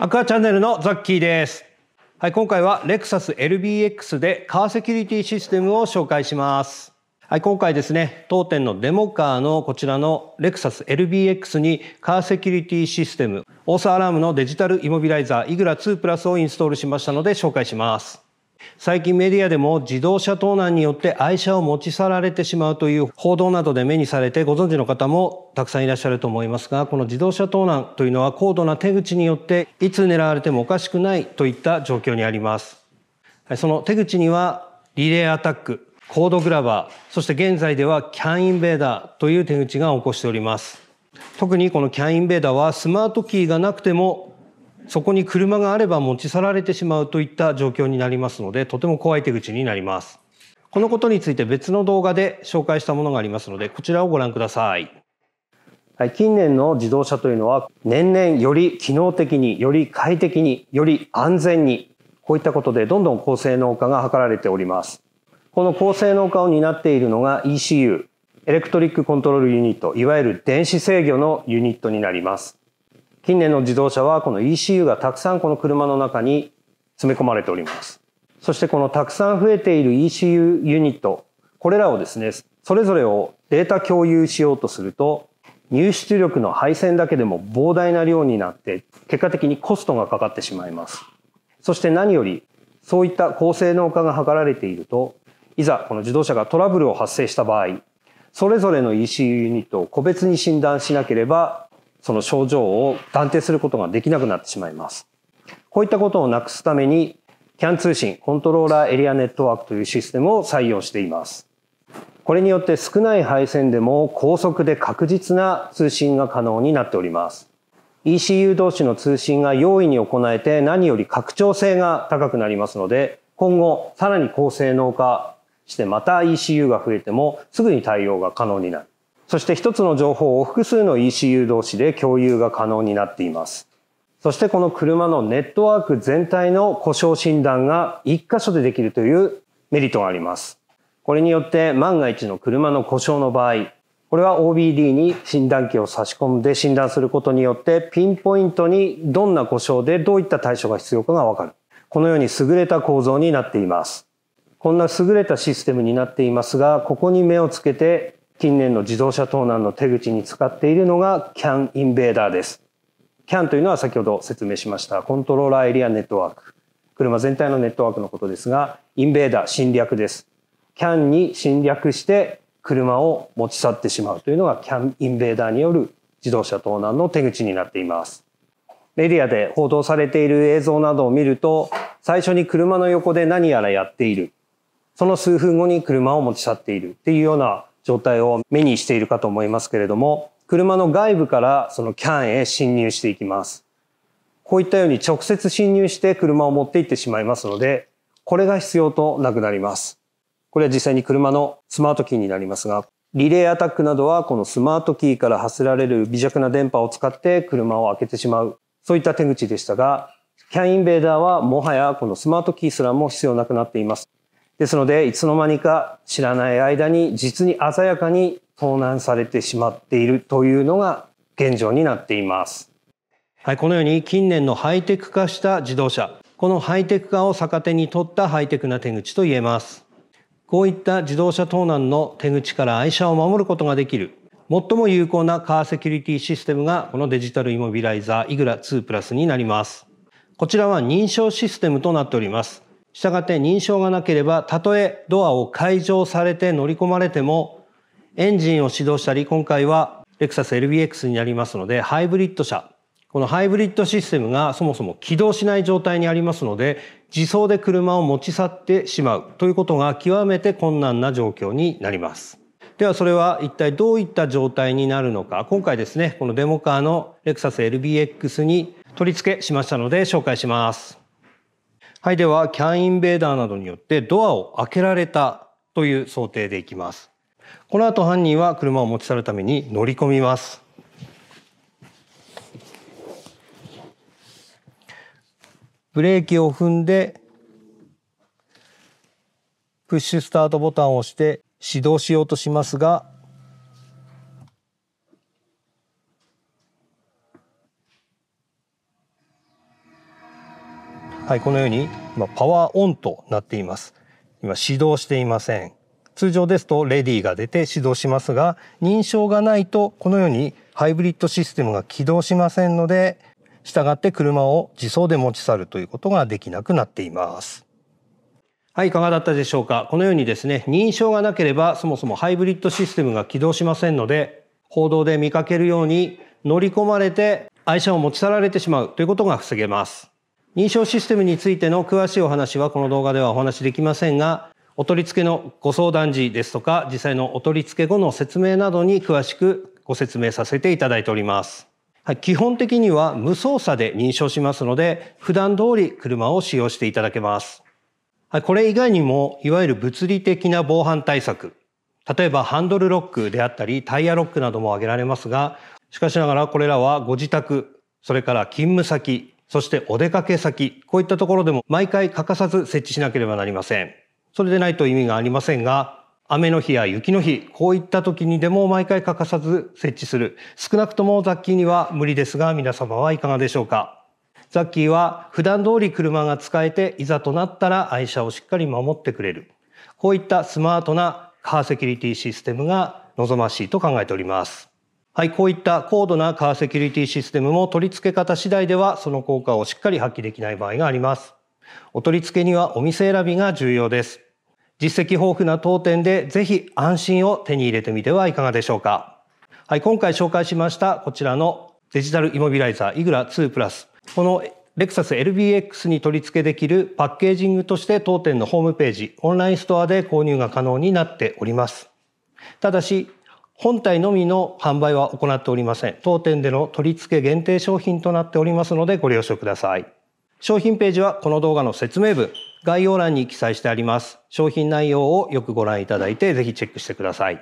アクアチャンネルのザッキーです。はい、今回はレクサス LBX でカーセキュリティシステムを紹介します。はい、今回ですね、当店のデモカーのこちらのレクサス LBX にカーセキュリティシステム、オーサーアラームのデジタルイモビライザーイグラ2プラスをインストールしましたので紹介します。最近メディアでも自動車盗難によって愛車を持ち去られてしまうという報道などで目にされてご存知の方もたくさんいらっしゃると思いますが、この自動車盗難というのは高度な手口によっていつ狙われてもおかしくないといった状況にあります。その手口にはリレーアタック、コードグラバー、そして現在ではキャンインベーダーという手口が起こしております。特にこのキャンインベーダーはスマートキーがなくてもそこに車があれば持ち去られてしまうといった状況になりますのでとても怖い手口になりますこのことについて別の動画で紹介したものがありますのでこちらをご覧ください近年の自動車というのは年々より機能的により快適により安全にこういったことでどんどん高性能化が図られておりますこの高性能化を担っているのが ECU エレクトリックコントロールユニットいわゆる電子制御のユニットになります近年の自動車はこの ECU がたくさんこの車の中に詰め込まれております。そしてこのたくさん増えている ECU ユニット、これらをですね、それぞれをデータ共有しようとすると、入出力の配線だけでも膨大な量になって、結果的にコストがかかってしまいます。そして何より、そういった高性能化が図られていると、いざこの自動車がトラブルを発生した場合、それぞれの ECU ユニットを個別に診断しなければその症状を断定することができなくなってしまいます。こういったことをなくすために、CAN 通信コントローラーエリアネットワークというシステムを採用しています。これによって少ない配線でも高速で確実な通信が可能になっております。ECU 同士の通信が容易に行えて何より拡張性が高くなりますので、今後さらに高性能化してまた ECU が増えてもすぐに対応が可能になる。そして一つの情報を複数の ECU 同士で共有が可能になっています。そしてこの車のネットワーク全体の故障診断が1箇所でできるというメリットがあります。これによって万が一の車の故障の場合、これは OBD に診断機を差し込んで診断することによってピンポイントにどんな故障でどういった対処が必要かがわかる。このように優れた構造になっています。こんな優れたシステムになっていますが、ここに目をつけて近年の自動車盗難の手口に使っているのが CAN インベーダーです。CAN というのは先ほど説明しましたコントローラーエリアネットワーク。車全体のネットワークのことですが、インベーダー、侵略です。CAN に侵略して車を持ち去ってしまうというのが CAN インベーダーによる自動車盗難の手口になっています。メディアで報道されている映像などを見ると、最初に車の横で何やらやっている。その数分後に車を持ち去っているっていうような状態を目にしているかと思いますけれども、車の外部からその CAN へ侵入していきます。こういったように直接侵入して車を持っていってしまいますので、これが必要となくなります。これは実際に車のスマートキーになりますが、リレーアタックなどはこのスマートキーから発せられる微弱な電波を使って車を開けてしまう。そういった手口でしたが、CAN インベーダーはもはやこのスマートキーすらも必要なくなっています。ですのでいつの間にか知らない間に実に鮮やかに盗難されてしまっているというのが現状になっています。はい、このように近年のハイテク化した自動車、このハイテク化を逆手に取ったハイテクな手口と言えます。こういった自動車盗難の手口から愛車を守ることができる、最も有効なカーセキュリティシステムがこのデジタルイモビライザーイグラ2プラスになります。こちらは認証システムとなっております。したがって認証がなければ、たとえドアを解錠されて乗り込まれても、エンジンを始動したり、今回はレクサス LBX になりますので、ハイブリッド車。このハイブリッドシステムがそもそも起動しない状態にありますので、自走で車を持ち去ってしまうということが極めて困難な状況になります。ではそれは一体どういった状態になるのか、今回ですね、このデモカーのレクサス LBX に取り付けしましたので紹介します。はい、では CAN インベーダーなどによってドアを開けられたという想定でいきます。この後犯人は車を持ち去るために乗り込みます。ブレーキを踏んで、プッシュスタートボタンを押して始動しようとしますが、はい、このように今パワーオンとなっています。今始動していません。通常ですとレディが出て始動しますが、認証がないとこのようにハイブリッドシステムが起動しませんので、従って車を自走で持ち去るということができなくなっています。はい、いかがだったでしょうか。このようにですね、認証がなければそもそもハイブリッドシステムが起動しませんので、報道で見かけるように乗り込まれて愛車を持ち去られてしまうということが防げます。認証システムについての詳しいお話はこの動画ではお話しできませんが、お取り付けのご相談時ですとか、実際のお取り付け後の説明などに詳しくご説明させていただいております。はい、基本的には無操作で認証しますので、普段通り車を使用していただけます。はい、これ以外にも、いわゆる物理的な防犯対策、例えばハンドルロックであったり、タイヤロックなども挙げられますが、しかしながらこれらはご自宅、それから勤務先、そしてお出かけ先、こういったところでも毎回欠かさず設置しなければなりません。それでないと意味がありませんが、雨の日や雪の日、こういった時にでも毎回欠かさず設置する。少なくとも雑菌には無理ですが、皆様はいかがでしょうかザッキーは普段通り車が使えていざとなったら愛車をしっかり守ってくれる。こういったスマートなカーセキュリティシステムが望ましいと考えております。はい、こういった高度なカーセキュリティシステムも取り付け方次第ではその効果をしっかり発揮できない場合があります。お取り付けにはお店選びが重要です。実績豊富な当店でぜひ安心を手に入れてみてはいかがでしょうか。はい、今回紹介しましたこちらのデジタルイモビライザーイグラ2プラス。このレクサス LBX に取り付けできるパッケージングとして当店のホームページ、オンラインストアで購入が可能になっております。ただし、本体のみの販売は行っておりません。当店での取り付け限定商品となっておりますのでご了承ください。商品ページはこの動画の説明文、概要欄に記載してあります。商品内容をよくご覧いただいてぜひチェックしてください。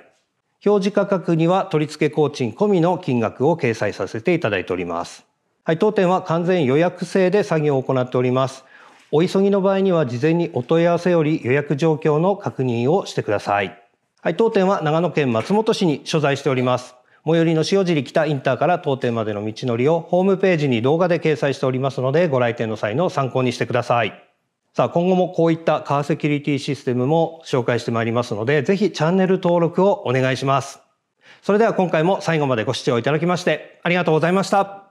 表示価格には取り付け工賃込みの金額を掲載させていただいております。はい、当店は完全予約制で作業を行っております。お急ぎの場合には事前にお問い合わせより予約状況の確認をしてください。はい、当店は長野県松本市に所在しております。最寄りの塩尻北インターから当店までの道のりをホームページに動画で掲載しておりますので、ご来店の際の参考にしてください。さあ、今後もこういったカーセキュリティシステムも紹介してまいりますので、ぜひチャンネル登録をお願いします。それでは今回も最後までご視聴いただきましてありがとうございました。